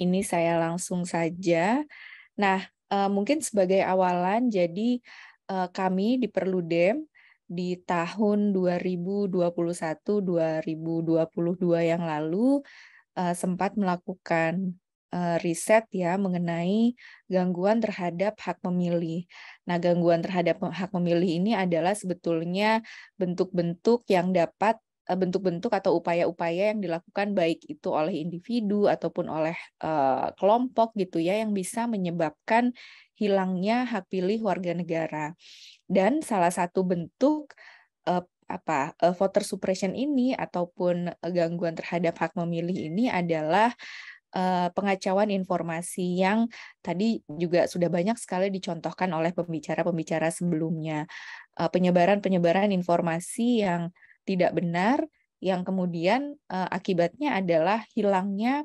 ini saya langsung saja. Nah, eh, mungkin sebagai awalan, jadi eh, kami di Perludem di tahun 2021-2022 yang lalu eh, sempat melakukan riset ya mengenai gangguan terhadap hak memilih. Nah, gangguan terhadap hak memilih ini adalah sebetulnya bentuk-bentuk yang dapat Eh, bentuk-bentuk atau upaya-upaya yang dilakukan baik itu oleh individu ataupun oleh eh, kelompok gitu ya yang bisa menyebabkan hilangnya hak pilih warga negara. Dan salah satu bentuk eh, apa voter suppression ini ataupun gangguan terhadap hak memilih ini adalah pengacauan informasi yang tadi juga sudah banyak sekali dicontohkan oleh pembicara-pembicara sebelumnya. Penyebaran-penyebaran informasi yang tidak benar yang kemudian uh, akibatnya adalah hilangnya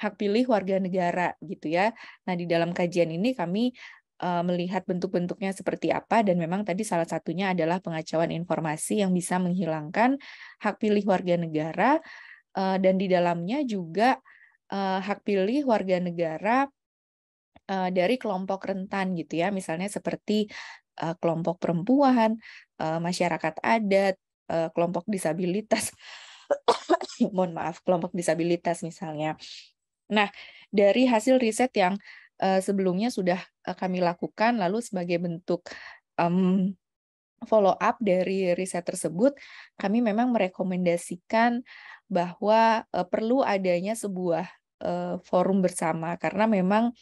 hak pilih warga negara gitu ya. Nah, di dalam kajian ini kami uh, melihat bentuk-bentuknya seperti apa dan memang tadi salah satunya adalah pengacauan informasi yang bisa menghilangkan hak pilih warga negara uh, dan di dalamnya juga uh, hak pilih warga negara uh, dari kelompok rentan gitu ya, misalnya seperti uh, kelompok perempuan, uh, masyarakat adat, Eh, kelompok disabilitas mohon maaf kelompok disabilitas misalnya nah dari hasil riset yang eh, sebelumnya sudah eh, kami lakukan lalu sebagai bentuk um, follow up dari riset tersebut, kami memang merekomendasikan bahwa uh, perlu adanya sebuah uh, forum bersama karena memang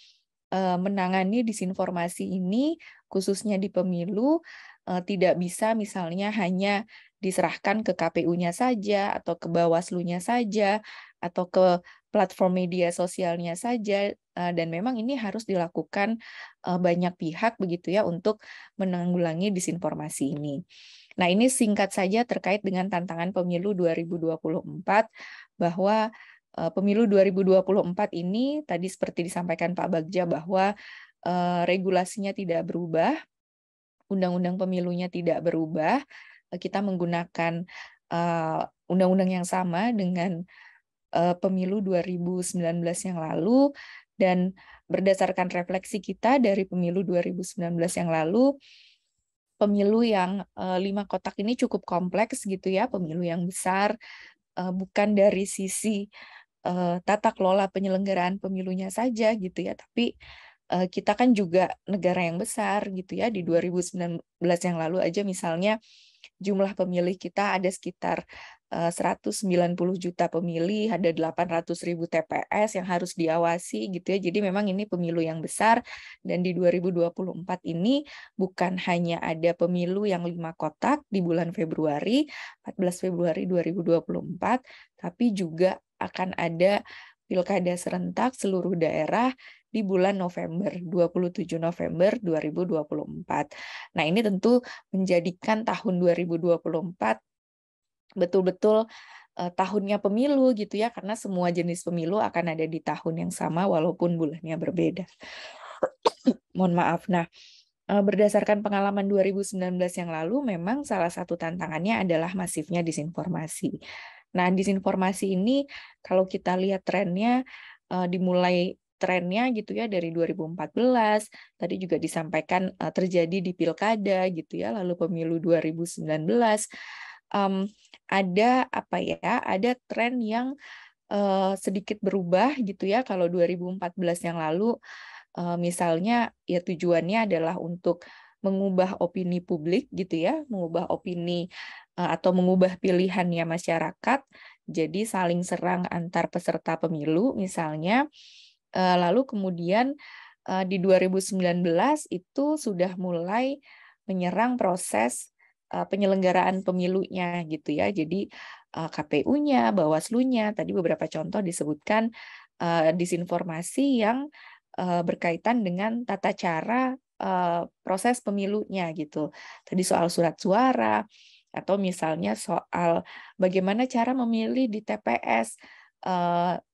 uh, menangani disinformasi ini khususnya di pemilu uh, tidak bisa misalnya hanya diserahkan ke KPU-nya saja atau ke Bawaslu-nya saja atau ke platform media sosialnya saja eh, dan memang ini harus dilakukan eh, banyak pihak begitu ya untuk menanggulangi disinformasi ini. Nah, ini singkat saja terkait dengan tantangan pemilu 2024 bahwa eh, pemilu 2024 ini tadi seperti disampaikan Pak Bagja bahwa regulasinya tidak berubah, undang-undang pemilunya tidak berubah, kita menggunakan eh, undang-undang uh, yang sama dengan uh, pemilu 2019 yang lalu dan berdasarkan refleksi kita dari pemilu 2019 yang lalu pemilu yang uh, lima kotak ini cukup kompleks gitu ya pemilu yang besar uh, bukan dari sisi uh, tata kelola penyelenggaraan pemilunya saja gitu ya tapi uh, kita kan juga negara yang besar gitu ya di 2019 yang lalu aja misalnya uh, jumlah pemilih kita ada sekitar 190 eh, juta pemilih, ada 800 ribu TPS yang harus diawasi gitu ya. Jadi memang ini pemilu yang besar dan di 2024 ini bukan hanya ada pemilu yang lima kotak di bulan Februari, 14 Februari 2024, tapi juga akan ada pilkada serentak seluruh daerah di bulan November, 27 November 2024. Nah, ini tentu menjadikan tahun 2024 betul-betul eh, tahunnya pemilu gitu ya karena semua jenis pemilu akan ada di tahun yang sama walaupun bulannya berbeda. Mohon maaf. Nah, eh, berdasarkan pengalaman 2019 yang lalu, memang salah satu tantangannya adalah masifnya disinformasi. Nah, disinformasi ini kalau kita lihat trennya eh, dimulai trennya gitu ya dari 2014 tadi juga disampaikan uh, terjadi di pilkada gitu ya lalu pemilu 2019 um, ada apa ya ada tren yang uh, sedikit berubah gitu ya kalau 2014 yang lalu uh, misalnya ya tujuannya adalah untuk mengubah opini publik gitu ya, mengubah opini atau mengubah pilihannya masyarakat. Jadi saling serang antar peserta pemilu misalnya Eh, lalu kemudian eh, di 2019 itu sudah mulai menyerang proses eh, penyelenggaraan pemilunya gitu ya. Jadi KPU-nya, Bawaslu-nya, tadi beberapa contoh disebutkan disinformasi yang berkaitan dengan tata cara proses pemilunya gitu. Tadi soal surat suara atau misalnya soal bagaimana cara memilih di TPS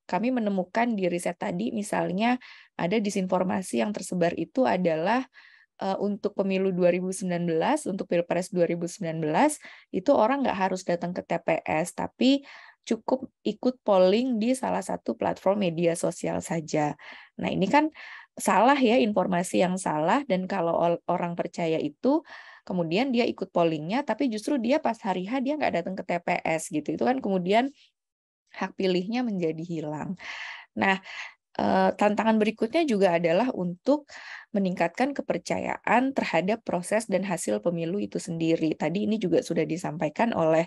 kami menemukan di riset tadi misalnya ada disinformasi yang tersebar itu adalah uh, untuk pemilu 2019, untuk pilpres 2019 itu orang nggak harus datang ke TPS, tapi cukup ikut polling di salah satu platform media sosial saja. Nah ini kan salah ya informasi yang salah dan kalau orang percaya itu kemudian dia ikut pollingnya tapi justru dia pas hari H dia nggak datang ke TPS gitu itu kan kemudian hak pilihnya menjadi hilang. Nah, eh, tantangan berikutnya juga adalah untuk meningkatkan kepercayaan terhadap proses dan hasil pemilu itu sendiri. Tadi ini juga sudah disampaikan oleh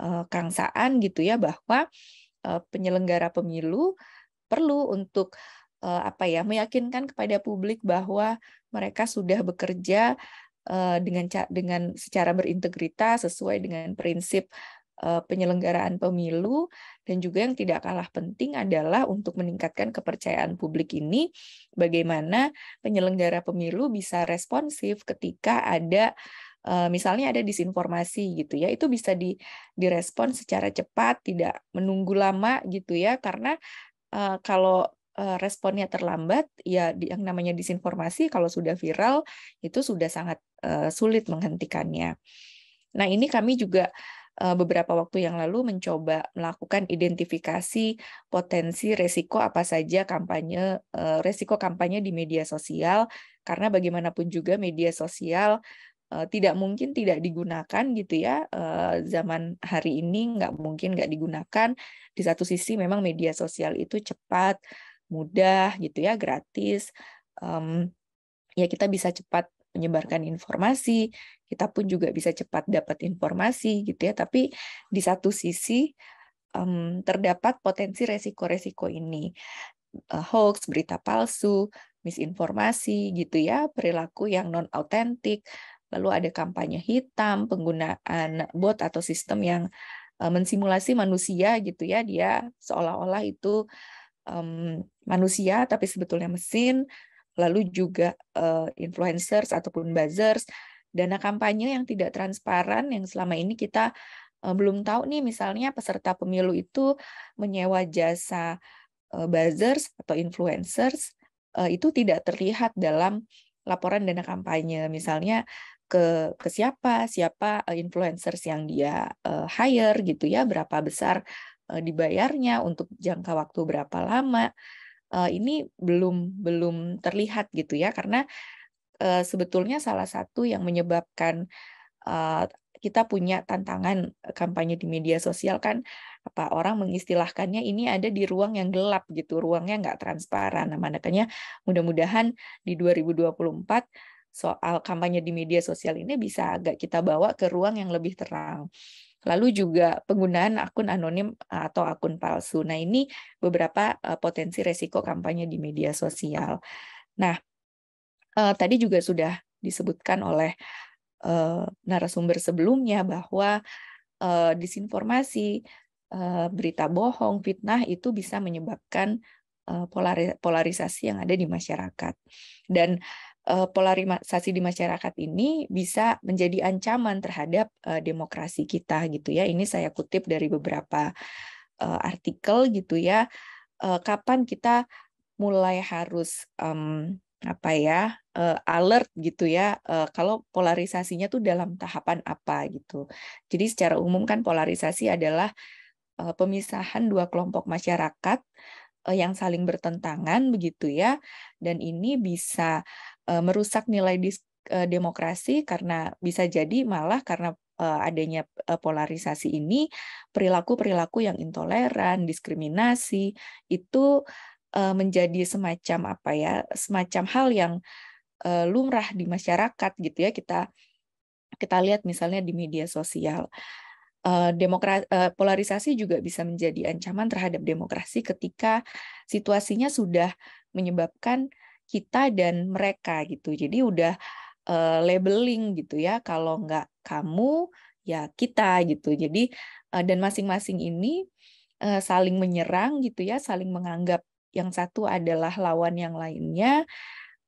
eh, Kang Saan gitu ya bahwa eh, penyelenggara pemilu perlu untuk apa ya meyakinkan kepada publik bahwa mereka sudah bekerja dengan dengan secara berintegritas sesuai dengan prinsip Eh, penyelenggaraan pemilu dan juga yang tidak kalah penting adalah untuk meningkatkan kepercayaan publik ini bagaimana penyelenggara pemilu bisa responsif ketika ada eh, misalnya ada disinformasi gitu ya itu bisa di direspon secara cepat tidak menunggu lama gitu ya karena eh, kalau responnya terlambat ya yang namanya disinformasi kalau sudah viral itu sudah sangat sulit menghentikannya. Nah, ini kami juga Eh, beberapa waktu yang lalu mencoba melakukan identifikasi potensi resiko apa saja kampanye eh, resiko kampanye di media sosial karena bagaimanapun juga media sosial eh, tidak mungkin tidak digunakan gitu ya zaman hari ini nggak mungkin nggak digunakan di satu sisi memang media sosial itu cepat mudah gitu ya gratis ya kita bisa cepat menyebarkan informasi kita pun juga bisa cepat dapat informasi gitu ya. Tapi di satu sisi um, terdapat potensi resiko-resiko ini uh, hoax, berita palsu, misinformasi gitu ya, perilaku yang non autentik, lalu ada kampanye hitam, penggunaan bot atau sistem yang uh, mensimulasi manusia gitu ya, dia seolah-olah itu um, manusia tapi sebetulnya mesin lalu juga uh, influencers ataupun buzzers dana kampanye yang tidak transparan yang selama ini kita eh, belum tahu nih misalnya peserta pemilu itu menyewa jasa eh, buzzers atau influencers eh, itu tidak terlihat dalam laporan dana kampanye misalnya ke ke siapa siapa influencers yang dia hire gitu ya berapa besar dibayarnya untuk jangka waktu berapa lama ini belum belum terlihat gitu ya karena uh, sebetulnya salah satu yang menyebabkan uh, kita punya tantangan eh, kampanye di media sosial kan apa orang mengistilahkannya ini ada di ruang yang gelap gitu ruangnya nggak transparan nah, makanya mudah-mudahan di 2024 soal kampanye di media sosial ini bisa agak kita bawa ke ruang yang lebih terang lalu juga penggunaan akun anonim atau akun palsu nah ini beberapa potensi resiko kampanye di media sosial nah uh, tadi juga sudah disebutkan oleh uh, narasumber sebelumnya bahwa uh, disinformasi, uh, berita bohong, fitnah itu bisa menyebabkan uh, polari polarisasi yang ada di masyarakat dan uh, polarisasi di masyarakat ini bisa menjadi ancaman terhadap uh, demokrasi kita gitu ya. Ini saya kutip dari beberapa uh, artikel gitu ya. Uh, kapan kita mulai harus um, apa ya uh, alert gitu ya uh, kalau polarisasinya tuh dalam tahapan apa gitu jadi secara umum kan polarisasi adalah uh, pemisahan dua kelompok masyarakat uh, yang saling bertentangan begitu ya dan ini bisa uh, merusak nilai uh, demokrasi karena bisa jadi malah karena adanya polarisasi ini perilaku-perilaku yang intoleran, diskriminasi itu uh, menjadi semacam apa ya semacam hal yang uh, lumrah di masyarakat gitu ya kita kita lihat misalnya di media sosial uh, eh, demokrasi polarisasi juga bisa menjadi ancaman terhadap demokrasi ketika situasinya sudah menyebabkan kita dan mereka gitu jadi udah labeling gitu ya kalau nggak kamu ya kita gitu jadi dan masing-masing ini saling menyerang gitu ya saling menganggap yang satu adalah lawan yang lainnya.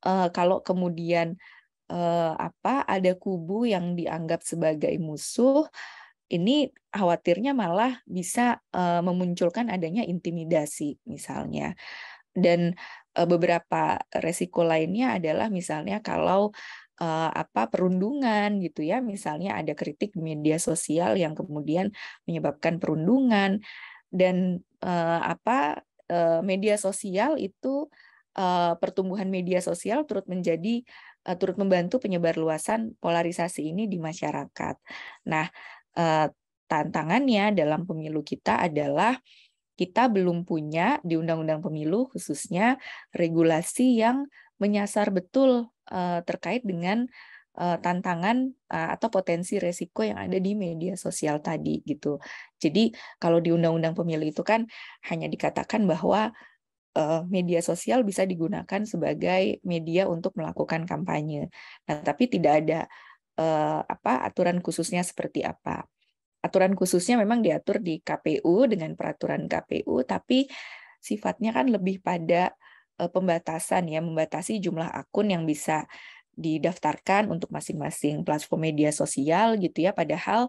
Uh, kalau kemudian uh, apa ada kubu yang dianggap sebagai musuh, ini khawatirnya malah bisa uh, memunculkan adanya intimidasi misalnya. Dan uh, beberapa resiko lainnya adalah misalnya kalau apa perundungan gitu ya, misalnya ada kritik media sosial yang kemudian menyebabkan perundungan dan uh, apa Eh, media sosial itu eh, pertumbuhan media sosial turut menjadi eh, turut membantu penyebar luasan polarisasi ini di masyarakat. Nah, tantangannya dalam pemilu kita adalah kita belum punya di Undang-Undang Pemilu khususnya regulasi yang menyasar betul terkait dengan uh, tantangan uh, atau potensi resiko yang ada di media sosial tadi gitu. Jadi kalau di undang-undang pemilu itu kan hanya dikatakan bahwa eh, media sosial bisa digunakan sebagai media untuk melakukan kampanye. Nah, tapi tidak ada uh, apa aturan khususnya seperti apa. Aturan khususnya memang diatur di KPU dengan peraturan KPU, tapi sifatnya kan lebih pada pembatasan ya, membatasi jumlah akun yang bisa didaftarkan untuk masing-masing platform media sosial gitu ya padahal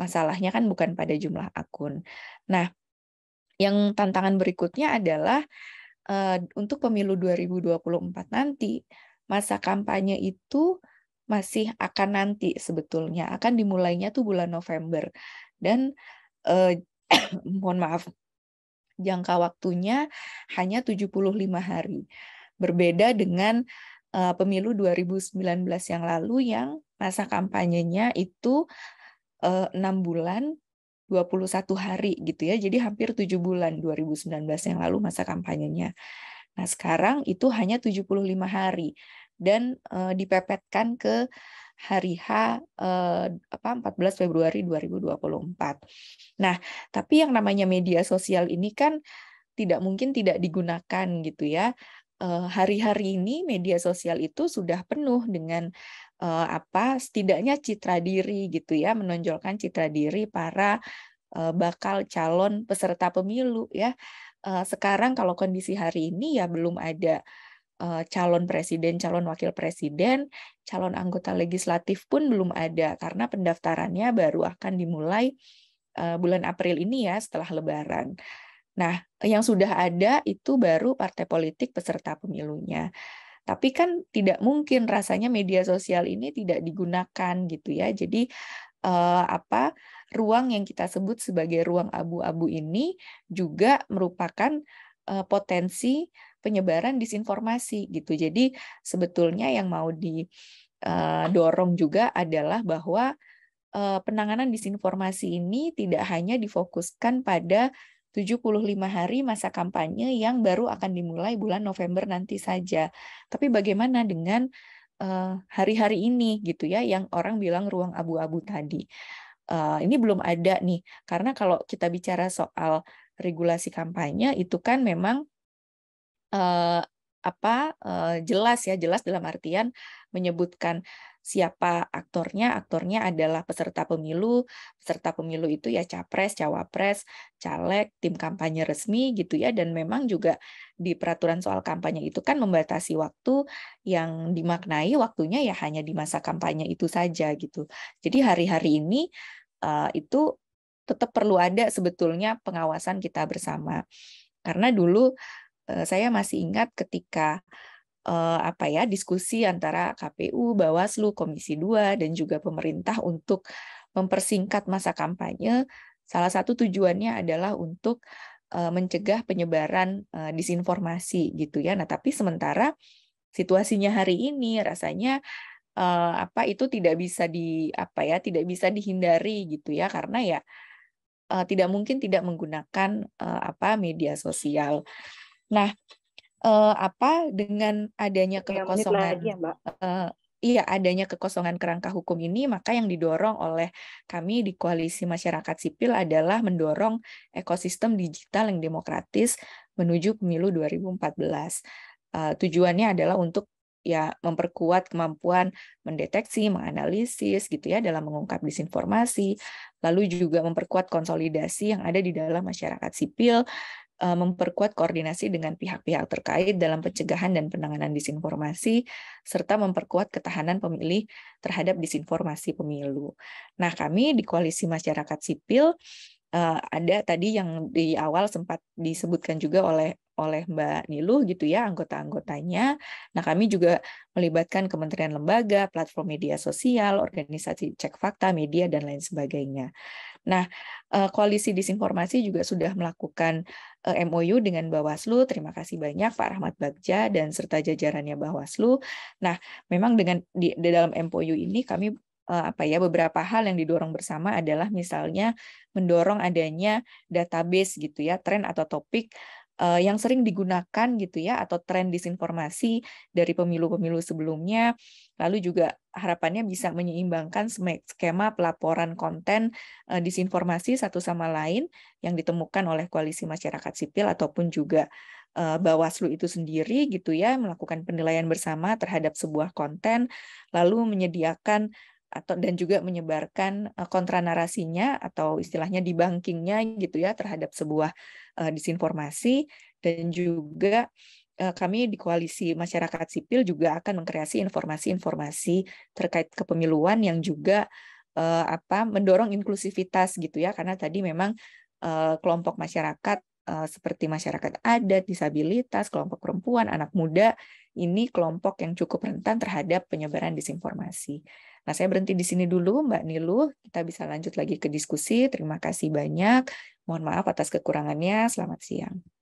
masalahnya kan bukan pada jumlah akun. Nah, yang tantangan berikutnya adalah uh, untuk pemilu 2024 nanti masa kampanye itu masih akan nanti sebetulnya akan dimulainya tuh bulan November dan uh, mohon maaf jangka waktunya hanya 75 hari berbeda dengan uh, pemilu 2019 yang lalu yang masa kampanyenya itu eh, enam uh, bulan 21 hari gitu ya. Jadi hampir 7 bulan 2019 yang lalu masa kampanyenya. Nah, sekarang itu hanya 75 hari dan uh, dipepetkan ke hari H uh, apa 14 Februari 2024. Nah, tapi yang namanya media sosial ini kan tidak mungkin tidak digunakan gitu ya. Eh, hari-hari ini media sosial itu sudah penuh dengan uh, apa setidaknya citra diri gitu ya menonjolkan citra diri para uh, bakal calon peserta pemilu ya uh, sekarang kalau kondisi hari ini ya belum ada calon presiden calon wakil presiden calon anggota legislatif pun belum ada karena pendaftarannya baru akan dimulai bulan April ini ya setelah Lebaran Nah, yang sudah ada itu baru partai politik peserta pemilunya. Tapi kan tidak mungkin rasanya media sosial ini tidak digunakan gitu ya. Jadi eh, apa ruang yang kita sebut sebagai ruang abu-abu ini juga merupakan eh, potensi penyebaran disinformasi gitu. Jadi sebetulnya yang mau didorong eh, juga adalah bahwa eh, penanganan disinformasi ini tidak hanya difokuskan pada 75 hari masa kampanye yang baru akan dimulai bulan November nanti saja. Tapi bagaimana dengan eh, hari-hari uh, ini gitu ya yang orang bilang ruang abu-abu tadi. Uh, ini belum ada nih karena kalau kita bicara soal regulasi kampanye itu kan memang uh, apa jelas ya jelas dalam artian menyebutkan siapa aktornya. Aktornya adalah peserta pemilu. Peserta pemilu itu ya capres, cawapres, caleg, tim kampanye resmi gitu ya. Dan memang juga di peraturan soal kampanye itu kan membatasi waktu yang dimaknai waktunya ya hanya di masa kampanye itu saja gitu. Jadi hari-hari ini uh, itu tetap perlu ada sebetulnya pengawasan kita bersama. Karena dulu uh, saya masih ingat ketika uh, apa ya diskusi antara KPU, Bawaslu, Komisi 2 dan juga pemerintah untuk mempersingkat masa kampanye. Salah satu tujuannya adalah untuk uh, mencegah penyebaran uh, disinformasi gitu ya. Nah, tapi sementara situasinya hari ini rasanya uh, apa itu tidak bisa di apa ya, tidak bisa dihindari gitu ya karena ya tidak mungkin tidak menggunakan apa media sosial. Nah, uh, apa dengan adanya kekosongan Uh, Iya, adanya kekosongan kerangka hukum ini, maka yang didorong oleh kami di koalisi masyarakat sipil adalah mendorong ekosistem digital yang demokratis menuju pemilu 2014. Uh, eh, tujuannya adalah untuk ya memperkuat kemampuan mendeteksi, menganalisis gitu ya dalam mengungkap disinformasi, lalu juga memperkuat konsolidasi yang ada di dalam masyarakat sipil Eh, memperkuat koordinasi dengan pihak-pihak terkait dalam pencegahan dan penanganan disinformasi, serta memperkuat ketahanan pemilih terhadap disinformasi pemilu. Nah, kami di Koalisi Masyarakat Sipil uh, ada tadi yang di awal sempat disebutkan juga oleh oleh Mbak Niluh gitu ya anggota-anggotanya. Nah kami juga melibatkan kementerian lembaga, platform media sosial, organisasi cek fakta, media dan lain sebagainya. Nah, eh, koalisi disinformasi juga sudah melakukan eh, MOU dengan Bawaslu. Terima kasih banyak Pak Rahmat Bagja dan serta jajarannya Bawaslu. Nah, memang dengan di, di dalam MOU ini kami eh, apa ya beberapa hal yang didorong bersama adalah misalnya mendorong adanya database gitu ya tren atau topik uh, yang sering digunakan gitu ya atau tren disinformasi dari pemilu-pemilu sebelumnya lalu juga harapannya bisa menyeimbangkan skema pelaporan konten uh, disinformasi satu sama lain yang ditemukan oleh koalisi masyarakat sipil ataupun juga eh, Bawaslu itu sendiri gitu ya melakukan penilaian bersama terhadap sebuah konten lalu menyediakan atau dan juga menyebarkan kontra narasinya atau istilahnya dibankingnya gitu ya terhadap sebuah uh, disinformasi dan juga eh, kami di koalisi masyarakat sipil juga akan mengkreasi informasi-informasi terkait kepemiluan yang juga uh, apa mendorong inklusivitas gitu ya karena tadi memang uh, kelompok masyarakat seperti masyarakat adat, disabilitas, kelompok perempuan, anak muda ini kelompok yang cukup rentan terhadap penyebaran disinformasi. Nah, saya berhenti di sini dulu, Mbak Nilu. Kita bisa lanjut lagi ke diskusi. Terima kasih banyak. Mohon maaf atas kekurangannya. Selamat siang.